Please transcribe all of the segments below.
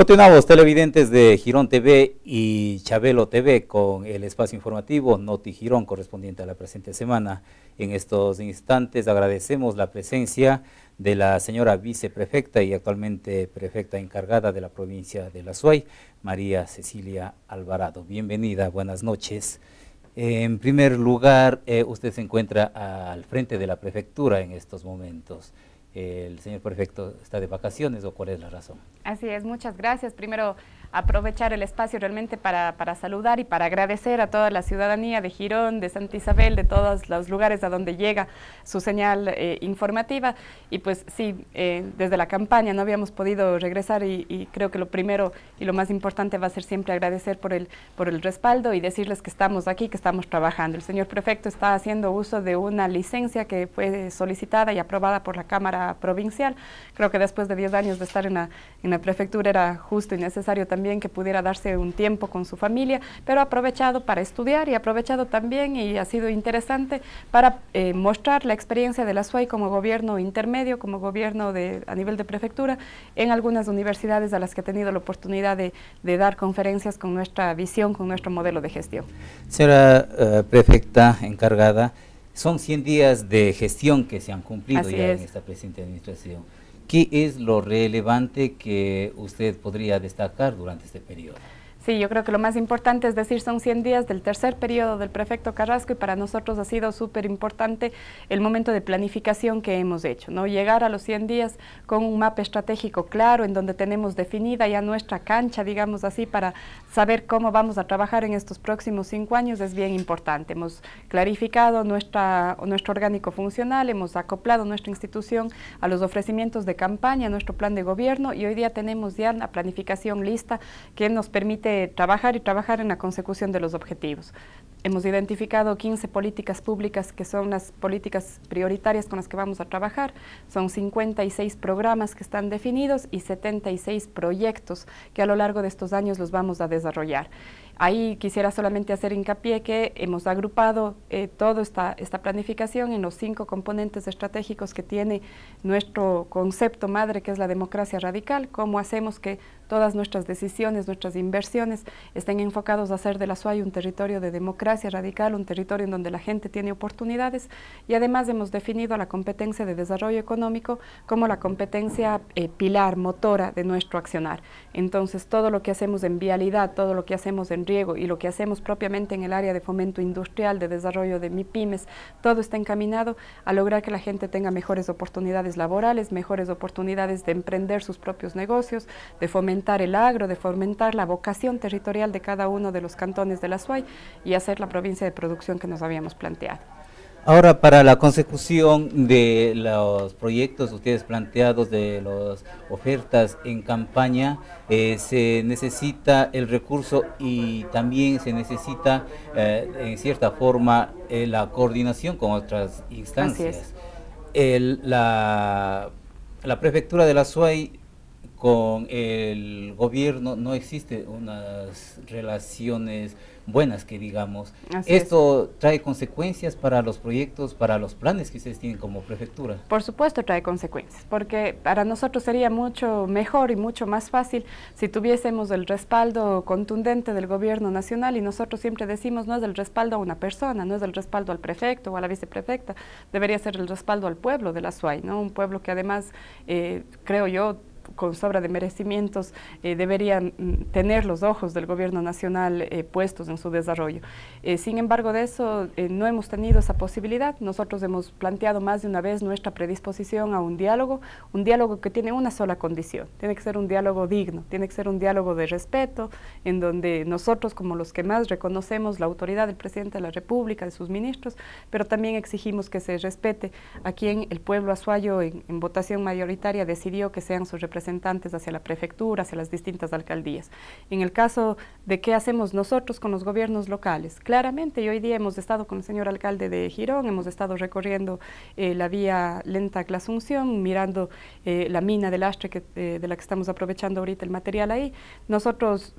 Continuamos, televidentes de Girón TV y Chabelo TV con el espacio informativo Noti Girón correspondiente a la presente semana. En estos instantes agradecemos la presencia de la señora viceprefecta y actualmente prefecta encargada de la provincia de La Suay, María Cecilia Alvarado. Bienvenida, buenas noches. En primer lugar, eh, usted se encuentra al frente de la prefectura en estos momentos el señor prefecto está de vacaciones o cuál es la razón. Así es, muchas gracias. Primero, aprovechar el espacio realmente para, saludar y para agradecer a toda la ciudadanía de Girón, de Santa Isabel, de todos los lugares a donde llega su señal eh, informativa. Y pues sí, eh, desde la campaña no habíamos podido regresar y, y, creo que lo primero y lo más importante va a ser siempre agradecer por el, por el respaldo y decirles que estamos aquí, que estamos trabajando. El señor prefecto está haciendo uso de una licencia que fue solicitada y aprobada por la Cámara provincial. Creo que después de 10 años de estar en la, en la prefectura era justo y necesario también que pudiera darse un tiempo con su familia, pero ha aprovechado para estudiar y aprovechado también y ha sido interesante para eh, mostrar la experiencia de la SUAI como gobierno intermedio, como gobierno de, a nivel de prefectura, en algunas universidades a las que ha tenido la oportunidad de, dar conferencias con nuestra visión, con nuestro modelo de gestión. Señora eh, prefecta encargada, son 100 días de gestión que se han cumplido ya en esta presente administración. ¿Qué es lo relevante que usted podría destacar durante este periodo? Sí, yo creo que lo más importante es decir, son 100 días del tercer periodo del prefecto Carrasco y para nosotros ha sido súper importante el momento de planificación que hemos hecho, ¿no? Llegar a los 100 días con un mapa estratégico claro en donde tenemos definida ya nuestra cancha, digamos así, para saber cómo vamos a trabajar en estos próximos cinco años es bien importante. Hemos clarificado nuestra, nuestro orgánico funcional, hemos acoplado nuestra institución a los ofrecimientos de campaña, nuestro plan de gobierno y hoy día tenemos ya la planificación lista que nos permite trabajar y trabajar en la consecución de los objetivos. Hemos identificado 15 políticas públicas que son las políticas prioritarias con las que vamos a trabajar. Son 56 programas que están definidos y 76 proyectos que a lo largo de estos años los vamos a desarrollar. Ahí quisiera solamente hacer hincapié que hemos agrupado eh, toda esta, esta planificación en los cinco componentes estratégicos que tiene nuestro concepto madre, que es la democracia radical, cómo hacemos que todas nuestras decisiones, nuestras inversiones estén enfocados a hacer de la SUAY un territorio de democracia radical, un territorio en donde la gente tiene oportunidades y además hemos definido la competencia de desarrollo económico como la competencia eh, pilar, motora de nuestro accionar. Entonces todo lo que hacemos en vialidad, todo lo que hacemos en y lo que hacemos propiamente en el área de fomento industrial, de desarrollo de MIPIMES, todo está encaminado a lograr que la gente tenga mejores oportunidades laborales, mejores oportunidades de emprender sus propios negocios, de fomentar el agro, de fomentar la vocación territorial de cada uno de los cantones de la SUAY y hacer la provincia de producción que nos habíamos planteado. Ahora, para la consecución de los proyectos ustedes planteados, de las ofertas en campaña, eh, se necesita el recurso y también se necesita, eh, en cierta forma, eh, la coordinación con otras instancias. la, la, prefectura de la Suai con el gobierno no existe unas relaciones buenas que digamos. ¿Esto trae consecuencias para los proyectos, para los planes que ustedes tienen como prefectura? Por supuesto trae consecuencias, porque para nosotros sería mucho mejor y mucho más fácil si tuviésemos el respaldo contundente del gobierno nacional y nosotros siempre decimos no es el respaldo a una persona, no es el respaldo al prefecto o a la viceprefecta, debería ser el respaldo al pueblo de la SUAY, ¿no? un pueblo que además, eh, creo yo, con sobra de merecimientos eh, deberían tener los ojos del gobierno nacional eh, puestos en su desarrollo. Eh, sin embargo de eso no hemos tenido esa posibilidad. Nosotros hemos planteado más de una vez nuestra predisposición a un diálogo, un diálogo que tiene una sola condición. Tiene que ser un diálogo digno, tiene que ser un diálogo de respeto, en donde nosotros como los que más reconocemos la autoridad del presidente de la República, de sus ministros, pero también exigimos que se respete a quien el pueblo azuayo en, en votación mayoritaria decidió que sean sus representantes representantes hacia la prefectura, hacia las distintas alcaldías. En el caso de qué hacemos nosotros con los gobiernos locales, claramente y hoy día hemos estado con el señor alcalde de Girón, hemos estado recorriendo eh, la vía lenta a la Asunción, mirando eh, la mina del Astre eh, de la que estamos aprovechando ahorita el material ahí. Nosotros,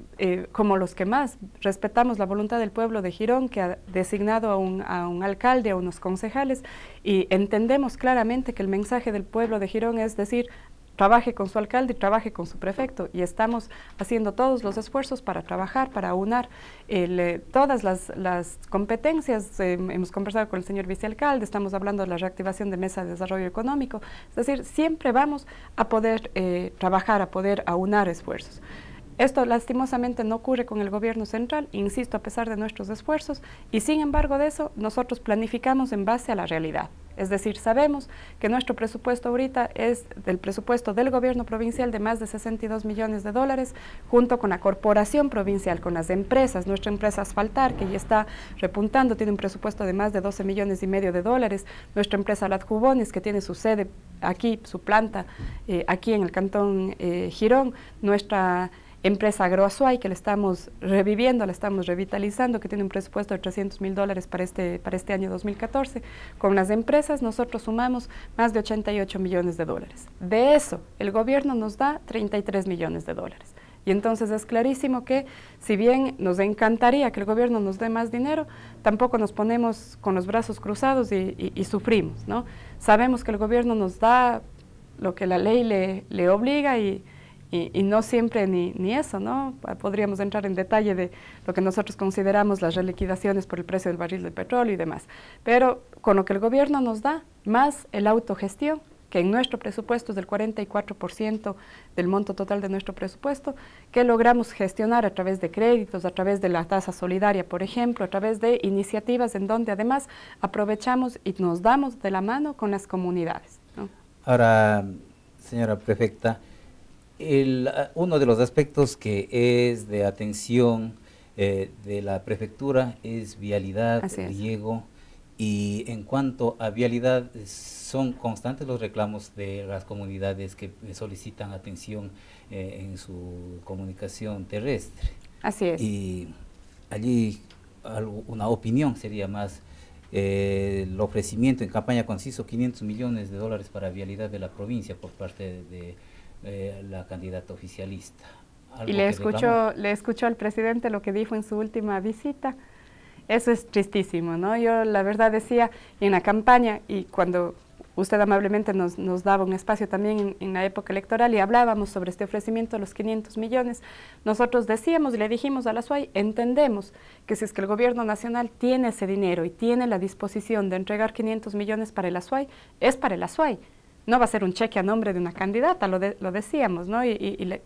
como los que más, respetamos la voluntad del pueblo de Girón que ha designado a un, a un alcalde, a unos concejales y entendemos claramente que el mensaje del pueblo de Girón es decir, trabaje con su alcalde y trabaje con su prefecto. Y estamos haciendo todos los esfuerzos para trabajar, para aunar eh, todas las, competencias. Em, hemos conversado con el señor vicealcalde, estamos hablando de la reactivación de mesa de desarrollo económico. Es decir, siempre vamos a poder eh, trabajar, a poder aunar esfuerzos. Esto lastimosamente no ocurre con el gobierno central, insisto, a pesar de nuestros esfuerzos, y sin embargo de eso nosotros planificamos en base a la realidad. Es decir, sabemos que nuestro presupuesto ahorita es del presupuesto del gobierno provincial de más de 62 millones de dólares, junto con la corporación provincial, con las empresas. Nuestra empresa Asfaltar, que ya está repuntando, tiene un presupuesto de más de 12 millones y medio de dólares. Nuestra empresa Ladjubones que tiene su sede aquí, su planta, eh, aquí en el cantón eh, Girón. Nuestra empresa Agroazuay, que la estamos reviviendo, la estamos revitalizando, que tiene un presupuesto de 300 mil dólares para este, para este año 2014. Con las empresas nosotros sumamos más de 88 millones de dólares. De eso, el gobierno nos da 33 millones de dólares. Y entonces es clarísimo que si bien nos encantaría que el gobierno nos dé más dinero, tampoco nos ponemos con los brazos cruzados y, y sufrimos. ¿no? Sabemos que el gobierno nos da lo que la ley le, le obliga y, y, no siempre ni, ni, eso, ¿no? Podríamos entrar en detalle de lo que nosotros consideramos las reliquidaciones por el precio del barril de petróleo y demás. Pero con lo que el gobierno nos da, más el autogestión, que en nuestro presupuesto es del 44% del monto total de nuestro presupuesto, que logramos gestionar a través de créditos, a través de la tasa solidaria, por ejemplo, a través de iniciativas en donde además aprovechamos y nos damos de la mano con las comunidades. Ahora, señora prefecta, Ah, uno de los aspectos que es de atención eh, de la prefectura es vialidad, es. riego, y en cuanto a vialidad, son constantes los reclamos de las comunidades que solicitan atención eh, en su comunicación terrestre. Así es. Y allí una opinión sería más eh, el ofrecimiento en campaña conciso 500 millones de dólares para vialidad de la provincia por parte de eh, la candidata oficialista. y le escuchó le escucho al presidente lo que dijo en su última visita. Eso es tristísimo, ¿no? Yo la verdad decía en la campaña y cuando usted amablemente nos, daba un espacio también en, la época electoral y hablábamos sobre este ofrecimiento de los 500 millones, nosotros decíamos y le dijimos a la SUAI, entendemos que si es que el gobierno nacional tiene ese dinero y tiene la disposición de entregar 500 millones para el SUAI, es para el ASUAY no va a ser un cheque a nombre de una candidata, lo, lo decíamos, ¿no? Y,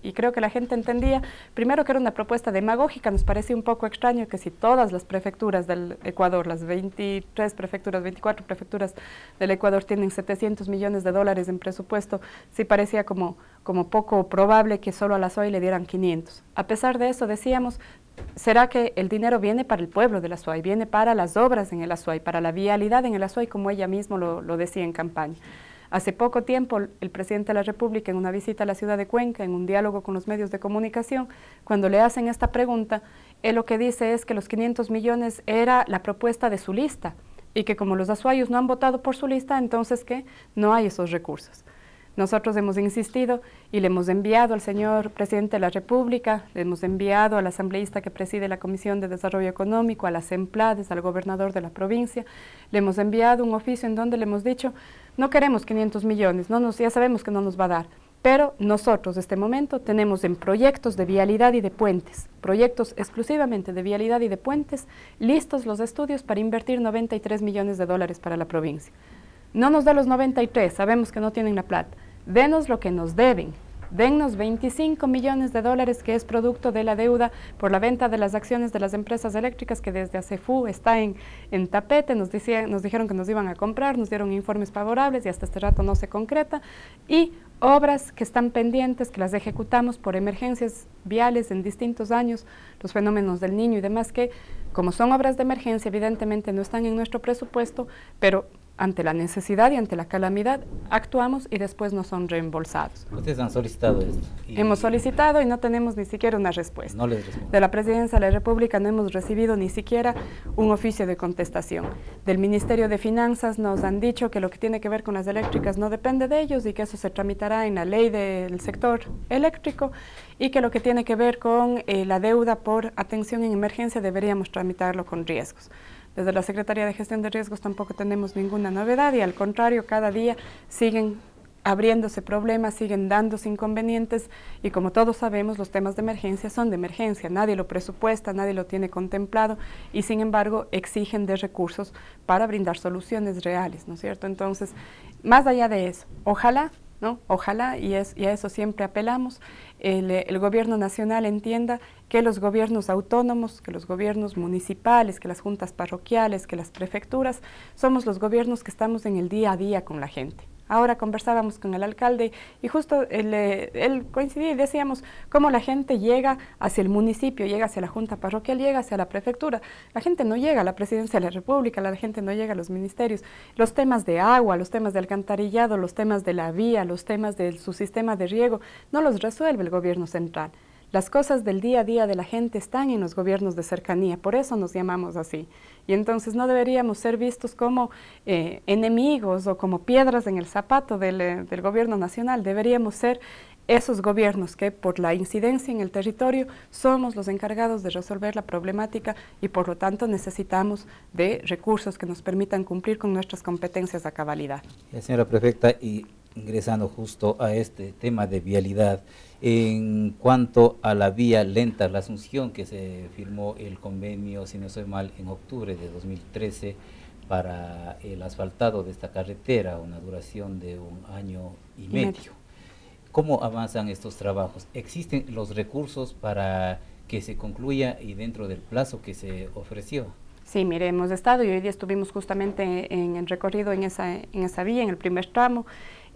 y, creo que la gente entendía, primero que era una propuesta demagógica, nos parecía un poco extraño que si todas las prefecturas del Ecuador, las 23 prefecturas, 24 prefecturas del Ecuador tienen 700 millones de dólares en presupuesto, sí parecía como, como poco probable que solo a la SOAI le dieran 500. A pesar de eso, decíamos, ¿Será que el dinero viene para el pueblo de la Azuay, viene para las obras en el Azuay, para la vialidad en el Azuay, como ella misma lo, lo decía en campaña? Hace poco tiempo el presidente de la República en una visita a la ciudad de Cuenca, en un diálogo con los medios de comunicación, cuando le hacen esta pregunta, él lo que dice es que los 500 millones era la propuesta de su lista y que como los azuayos no han votado por su lista, entonces que no hay esos recursos. Nosotros hemos insistido y le hemos enviado al señor presidente de la República, le hemos enviado al asambleísta que preside la Comisión de Desarrollo Económico, a las emplades, al gobernador de la provincia, le hemos enviado un oficio en donde le hemos dicho, no queremos 500 millones, no nos, ya sabemos que no nos va a dar, pero nosotros en este momento tenemos en proyectos de vialidad y de puentes, proyectos exclusivamente de vialidad y de puentes, listos los estudios para invertir 93 millones de dólares para la provincia. No nos da los 93, sabemos que no tienen la plata. Denos lo que nos deben. Dennos 25 millones de dólares que es producto de la deuda por la venta de las acciones de las empresas eléctricas que desde fu está en, en tapete, nos, nos dijeron que nos iban a comprar, nos dieron informes favorables y hasta este rato no se concreta. Y obras que están pendientes, que las ejecutamos por emergencias viales en distintos años, los fenómenos del niño y demás que como son obras de emergencia evidentemente no están en nuestro presupuesto, pero ante la necesidad y ante la calamidad, actuamos y después no son reembolsados. Ustedes han solicitado esto. hemos solicitado y no tenemos ni siquiera una respuesta. De la Presidencia de la República no hemos recibido ni siquiera un oficio de contestación. Del Ministerio de Finanzas nos han dicho que lo que tiene que ver con las eléctricas no depende de ellos y que eso se tramitará en la ley del sector eléctrico y que lo que tiene que ver con eh, la deuda por atención en emergencia deberíamos tramitarlo con riesgos. Desde la Secretaría de Gestión de Riesgos tampoco tenemos ninguna novedad y al contrario, cada día siguen abriéndose problemas, siguen dándose inconvenientes y como todos sabemos los temas de emergencia son de emergencia, nadie lo presupuesta, nadie lo tiene contemplado y sin embargo exigen de recursos para brindar soluciones reales, ¿no es cierto? Entonces, más allá de eso, ojalá ¿no? Ojalá, y, a eso siempre apelamos, el, eh, el gobierno nacional entienda que los gobiernos autónomos, que los gobiernos municipales, que las juntas parroquiales, que las prefecturas, somos los gobiernos que estamos en el día a día con la gente. Ahora conversábamos con el alcalde y justo eh, él, coincidía y decíamos cómo la gente llega hacia el municipio, llega hacia la junta parroquial, llega hacia la prefectura. La gente no llega a la presidencia de la república, la gente no llega a los ministerios. Los temas de agua, los temas de alcantarillado, los temas de la vía, los temas de su sistema de riego, no los resuelve el gobierno central. Las cosas del día a día de la gente están en los gobiernos de cercanía, por eso nos llamamos así. Y entonces no deberíamos ser vistos como eh, enemigos o como piedras en el zapato del, eh, del gobierno nacional, deberíamos ser esos gobiernos que por la incidencia en el territorio somos los encargados de resolver la problemática y por lo tanto necesitamos de recursos que nos permitan cumplir con nuestras competencias a cabalidad. Eh, señora prefecta, y ingresando justo a este tema de vialidad, en cuanto a la vía lenta, la Asunción, que se firmó el convenio, si no soy mal, en octubre de 2013 para el asfaltado de esta carretera, una duración de un año y, medio. ¿Cómo avanzan estos trabajos? ¿Existen los recursos para que se concluya y dentro del plazo que se ofreció? Sí, mire, hemos estado y hoy día estuvimos justamente en el recorrido en esa, en esa vía, en el primer tramo.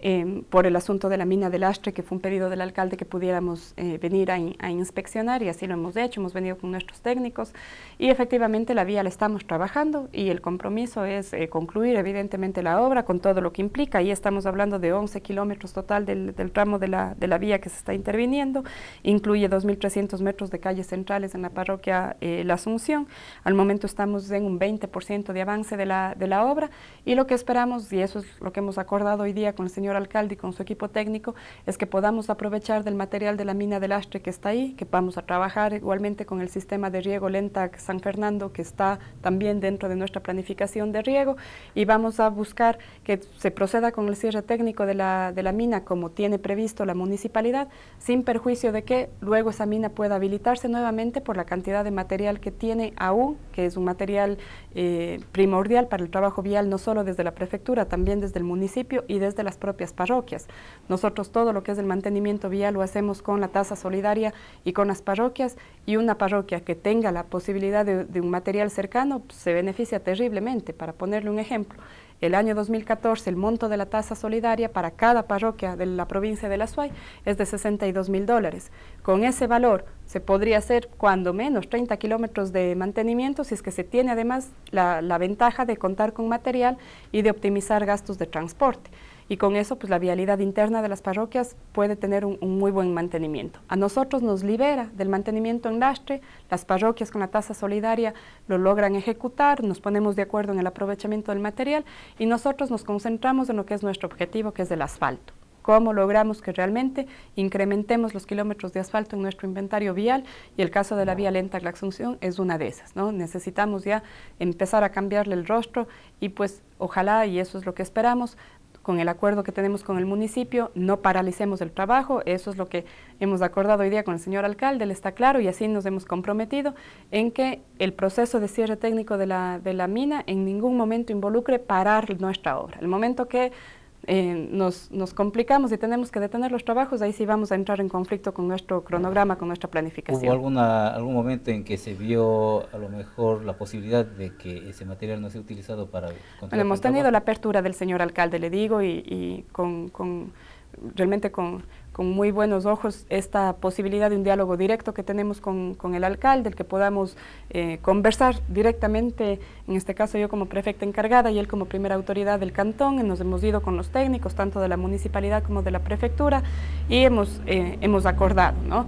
Em, por el asunto de la mina del Astre, que fue un pedido del alcalde que pudiéramos eh, venir a, inspeccionar y así lo hemos hecho, hemos venido con nuestros técnicos y efectivamente la vía la estamos trabajando y el compromiso es eh, concluir evidentemente la obra con todo lo que implica. y estamos hablando de 11 kilómetros total del, tramo de la, vía que se está interviniendo, incluye 2.300 metros de calles centrales en la parroquia eh, La Asunción. Al momento estamos en un 20% de avance de la, de la obra y lo que esperamos, y eso es lo que hemos acordado hoy día con el señor alcalde y con su equipo técnico es que podamos aprovechar del material de la mina del Astre que está ahí, que vamos a trabajar igualmente con el sistema de riego Lentac San Fernando que está también dentro de nuestra planificación de riego y vamos a buscar que se proceda con el cierre técnico de la, de la mina como tiene previsto la municipalidad, sin perjuicio de que luego esa mina pueda habilitarse nuevamente por la cantidad de material que tiene aún, que es un material eh, primordial para el trabajo vial no solo desde la prefectura, también desde el municipio y desde las propias parroquias. Nosotros todo lo que es el mantenimiento vial lo hacemos con la tasa solidaria y con las parroquias y una parroquia que tenga la posibilidad de, un material cercano pues, se beneficia terriblemente. Para ponerle un ejemplo, el año 2014 el monto de la tasa solidaria para cada parroquia de la provincia de La Suay es de 62 mil dólares. Con ese valor se podría hacer cuando menos 30 kilómetros de mantenimiento si es que se tiene además la ventaja de contar con material y de optimizar gastos de transporte y con eso pues la vialidad interna de las parroquias puede tener un, muy buen mantenimiento. A nosotros nos libera del mantenimiento en lastre, las parroquias con la tasa solidaria lo logran ejecutar, nos ponemos de acuerdo en el aprovechamiento del material y nosotros nos concentramos en lo que es nuestro objetivo que es el asfalto cómo logramos que realmente incrementemos los kilómetros de asfalto en nuestro inventario vial y el caso de la vía lenta la es una de esas, ¿no? Necesitamos ya empezar a cambiarle el rostro y pues ojalá, y eso es lo que esperamos, con el acuerdo que tenemos con el municipio, no paralicemos el trabajo, eso es lo que hemos acordado hoy día con el señor alcalde, le está claro, y así nos hemos comprometido en que el proceso de cierre técnico de la, de la mina en ningún momento involucre parar nuestra obra. El momento que eh, nos, nos, complicamos y tenemos que detener los trabajos, ahí sí vamos a entrar en conflicto con nuestro cronograma, con nuestra planificación. ¿Hubo alguna, algún momento en que se vio a lo mejor la posibilidad de que ese material no sea utilizado para... Bueno, hemos tenido la apertura del señor alcalde, le digo, y, y con, con realmente con con muy buenos ojos esta posibilidad de un diálogo directo que tenemos con, con el alcalde, el que podamos eh, conversar directamente, en este caso yo como prefecta encargada y él como primera autoridad del cantón, nos hemos ido con los técnicos, tanto de la municipalidad como de la prefectura, y hemos, eh, hemos acordado, ¿no?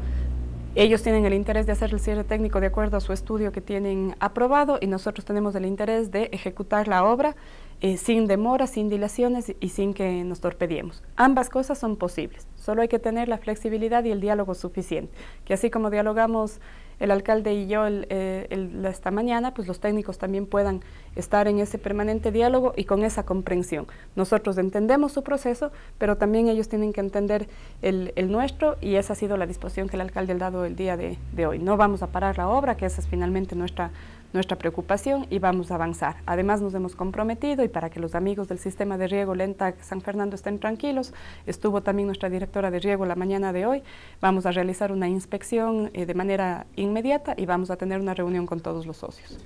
Ellos tienen el interés de hacer el cierre técnico de acuerdo a su estudio que tienen aprobado y nosotros tenemos el interés de ejecutar la obra eh, sin demora, sin dilaciones y sin que nos torpediemos. Ambas cosas son posibles, solo hay que tener la flexibilidad y el diálogo suficiente, que así como dialogamos el alcalde y yo eh, esta mañana, pues los técnicos también puedan estar en ese permanente diálogo y con esa comprensión. Nosotros entendemos su proceso, pero también ellos tienen que entender el, nuestro y esa ha sido la disposición que el alcalde ha dado el día de, de hoy. No vamos a parar la obra, que esa es finalmente nuestra nuestra preocupación y vamos a avanzar. Además nos hemos comprometido y para que los amigos del sistema de riego Lenta San Fernando estén tranquilos, estuvo también nuestra directora de riego la mañana de hoy, vamos a realizar una inspección eh, de manera inmediata y vamos a tener una reunión con todos los socios.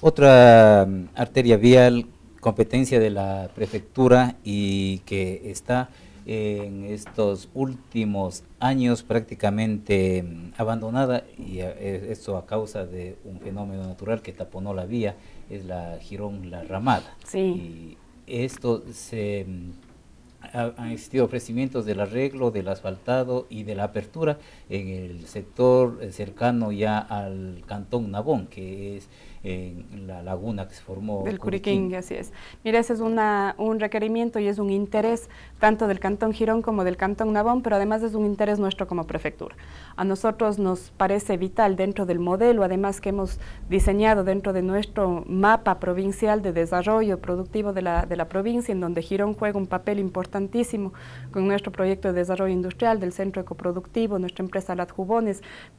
Otra mm, arteria vial, competencia de la prefectura y que está en estos últimos años prácticamente mm, abandonada y eh, esto a causa de un fenómeno natural que taponó la vía, es la Girón La Ramada. Sí. Y esto se mm, han existido ofrecimientos del arreglo, del asfaltado y de la apertura en el sector eh, cercano ya al cantón Navón, que es en la laguna que se formó. Del Curiquín, así es. Mira, ese es un requerimiento y es un interés tanto del Cantón Girón como del Cantón Navón, pero además es un interés nuestro como prefectura. A nosotros nos parece vital dentro del modelo, además que hemos diseñado dentro de nuestro mapa provincial de desarrollo productivo de la, provincia, en donde Girón juega un papel importantísimo con nuestro proyecto de desarrollo industrial del centro ecoproductivo, nuestra empresa Lat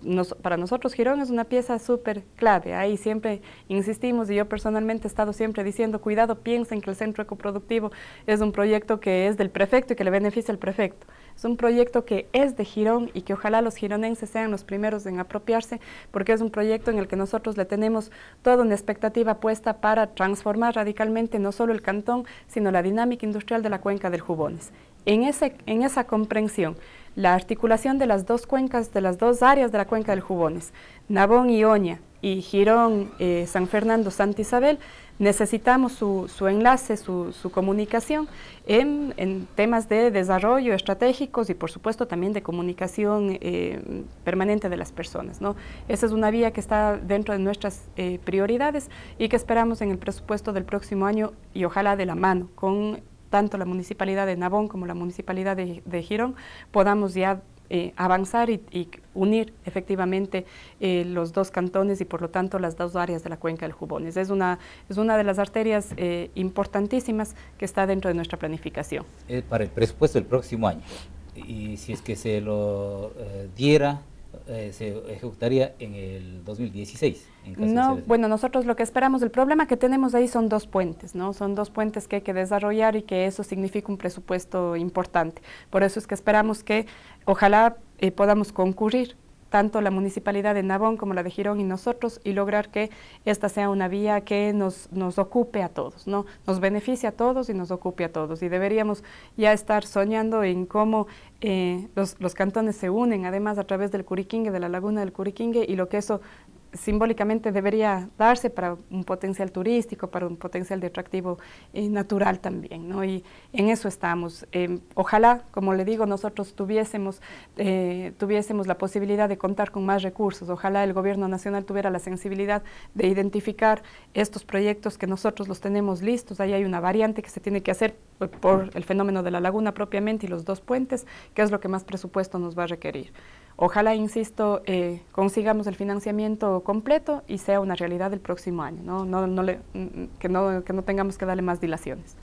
Nos, para nosotros Girón es una pieza súper clave, ahí siempre Insistimos y yo personalmente he estado siempre diciendo, cuidado, piensen que el centro ecoproductivo es un proyecto que es del prefecto y que le beneficia al prefecto. Es un proyecto que es de Girón y que ojalá los gironenses sean los primeros en apropiarse, porque es un proyecto en el que nosotros le tenemos toda una expectativa puesta para transformar radicalmente no solo el cantón, sino la dinámica industrial de la cuenca del Jubones. En, en esa comprensión, la articulación de las dos cuencas, de las dos áreas de la cuenca del Jubones, Nabón y Oña, y Girón, eh, San Fernando, Santa Isabel, necesitamos su, su enlace, su, su comunicación en, en, temas de desarrollo estratégicos y por supuesto también de comunicación eh, permanente de las personas. ¿no? Esa es una vía que está dentro de nuestras eh, prioridades y que esperamos en el presupuesto del próximo año y ojalá de la mano con tanto la municipalidad de Nabón como la municipalidad de, de Girón podamos ya eh, avanzar y, unir efectivamente eh, los dos cantones y por lo tanto las dos áreas de la cuenca del Jubones. Es una, es una de las arterias eh, importantísimas que está dentro de nuestra planificación. para el presupuesto del próximo año, y si es que se lo diera, eh, se ejecutaría en el 2016? no, bueno, nosotros lo que esperamos, el problema que tenemos ahí son dos puentes, ¿no? Son dos puentes que hay que desarrollar y que eso significa un presupuesto importante. Por eso es que esperamos que ojalá eh, podamos concurrir tanto la municipalidad de Navón como la de Girón y nosotros y lograr que esta sea una vía que nos, nos ocupe a todos, ¿no? nos beneficie a todos y nos ocupe a todos. Y deberíamos ya estar soñando en cómo eh, los, los, cantones se unen, además a través del Curiquingue, de la laguna del Curiquingue y lo que eso simbólicamente debería darse para un potencial turístico, para un potencial de atractivo eh, natural también, ¿no? Y en eso estamos. Em, ojalá, como le digo, nosotros tuviésemos, eh, tuviésemos la posibilidad de contar con más recursos, ojalá el gobierno nacional tuviera la sensibilidad de identificar estos proyectos que nosotros los tenemos listos, ahí hay una variante que se tiene que hacer por el fenómeno de la laguna propiamente y los dos puentes, que es lo que más presupuesto nos va a requerir. Ojalá, insisto, eh, consigamos el financiamiento completo y sea una realidad el próximo año, ¿no? que no tengamos que darle más dilaciones.